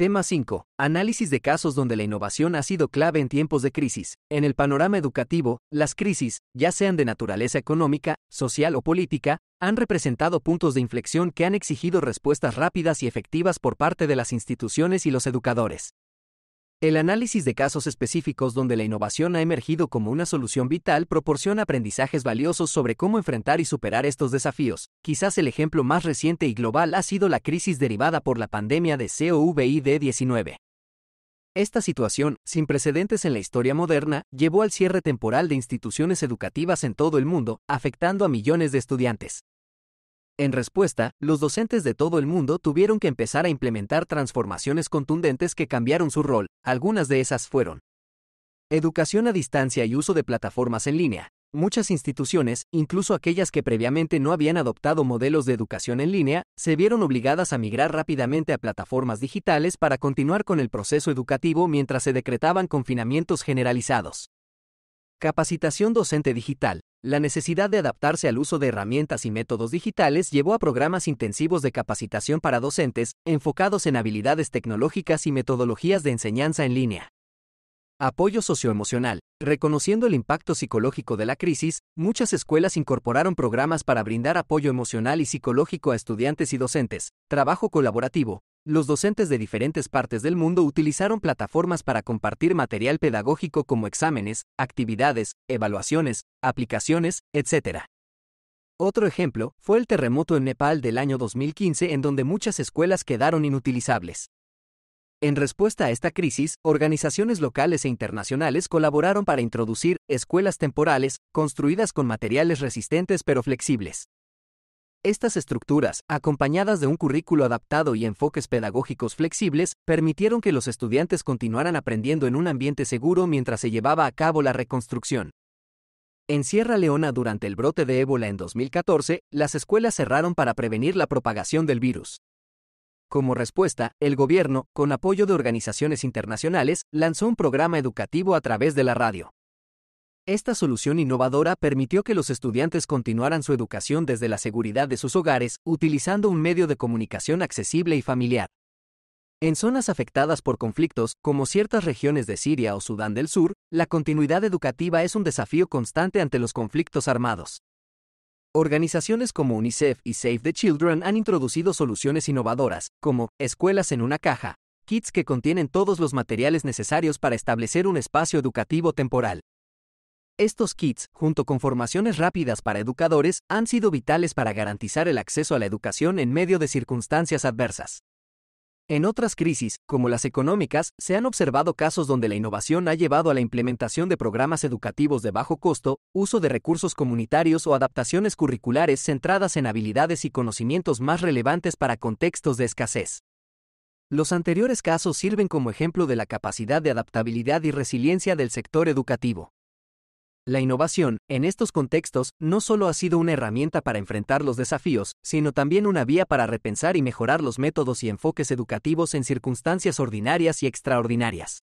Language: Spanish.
Tema 5. Análisis de casos donde la innovación ha sido clave en tiempos de crisis. En el panorama educativo, las crisis, ya sean de naturaleza económica, social o política, han representado puntos de inflexión que han exigido respuestas rápidas y efectivas por parte de las instituciones y los educadores. El análisis de casos específicos donde la innovación ha emergido como una solución vital proporciona aprendizajes valiosos sobre cómo enfrentar y superar estos desafíos. Quizás el ejemplo más reciente y global ha sido la crisis derivada por la pandemia de COVID-19. Esta situación, sin precedentes en la historia moderna, llevó al cierre temporal de instituciones educativas en todo el mundo, afectando a millones de estudiantes. En respuesta, los docentes de todo el mundo tuvieron que empezar a implementar transformaciones contundentes que cambiaron su rol, algunas de esas fueron educación a distancia y uso de plataformas en línea. Muchas instituciones, incluso aquellas que previamente no habían adoptado modelos de educación en línea, se vieron obligadas a migrar rápidamente a plataformas digitales para continuar con el proceso educativo mientras se decretaban confinamientos generalizados. Capacitación docente digital. La necesidad de adaptarse al uso de herramientas y métodos digitales llevó a programas intensivos de capacitación para docentes, enfocados en habilidades tecnológicas y metodologías de enseñanza en línea. Apoyo socioemocional. Reconociendo el impacto psicológico de la crisis, muchas escuelas incorporaron programas para brindar apoyo emocional y psicológico a estudiantes y docentes, trabajo colaborativo, los docentes de diferentes partes del mundo utilizaron plataformas para compartir material pedagógico como exámenes, actividades, evaluaciones, aplicaciones, etc. Otro ejemplo fue el terremoto en Nepal del año 2015 en donde muchas escuelas quedaron inutilizables. En respuesta a esta crisis, organizaciones locales e internacionales colaboraron para introducir escuelas temporales, construidas con materiales resistentes pero flexibles. Estas estructuras, acompañadas de un currículo adaptado y enfoques pedagógicos flexibles, permitieron que los estudiantes continuaran aprendiendo en un ambiente seguro mientras se llevaba a cabo la reconstrucción. En Sierra Leona durante el brote de ébola en 2014, las escuelas cerraron para prevenir la propagación del virus. Como respuesta, el gobierno, con apoyo de organizaciones internacionales, lanzó un programa educativo a través de la radio. Esta solución innovadora permitió que los estudiantes continuaran su educación desde la seguridad de sus hogares, utilizando un medio de comunicación accesible y familiar. En zonas afectadas por conflictos, como ciertas regiones de Siria o Sudán del Sur, la continuidad educativa es un desafío constante ante los conflictos armados. Organizaciones como UNICEF y Save the Children han introducido soluciones innovadoras, como escuelas en una caja, kits que contienen todos los materiales necesarios para establecer un espacio educativo temporal. Estos kits, junto con formaciones rápidas para educadores, han sido vitales para garantizar el acceso a la educación en medio de circunstancias adversas. En otras crisis, como las económicas, se han observado casos donde la innovación ha llevado a la implementación de programas educativos de bajo costo, uso de recursos comunitarios o adaptaciones curriculares centradas en habilidades y conocimientos más relevantes para contextos de escasez. Los anteriores casos sirven como ejemplo de la capacidad de adaptabilidad y resiliencia del sector educativo. La innovación, en estos contextos, no solo ha sido una herramienta para enfrentar los desafíos, sino también una vía para repensar y mejorar los métodos y enfoques educativos en circunstancias ordinarias y extraordinarias.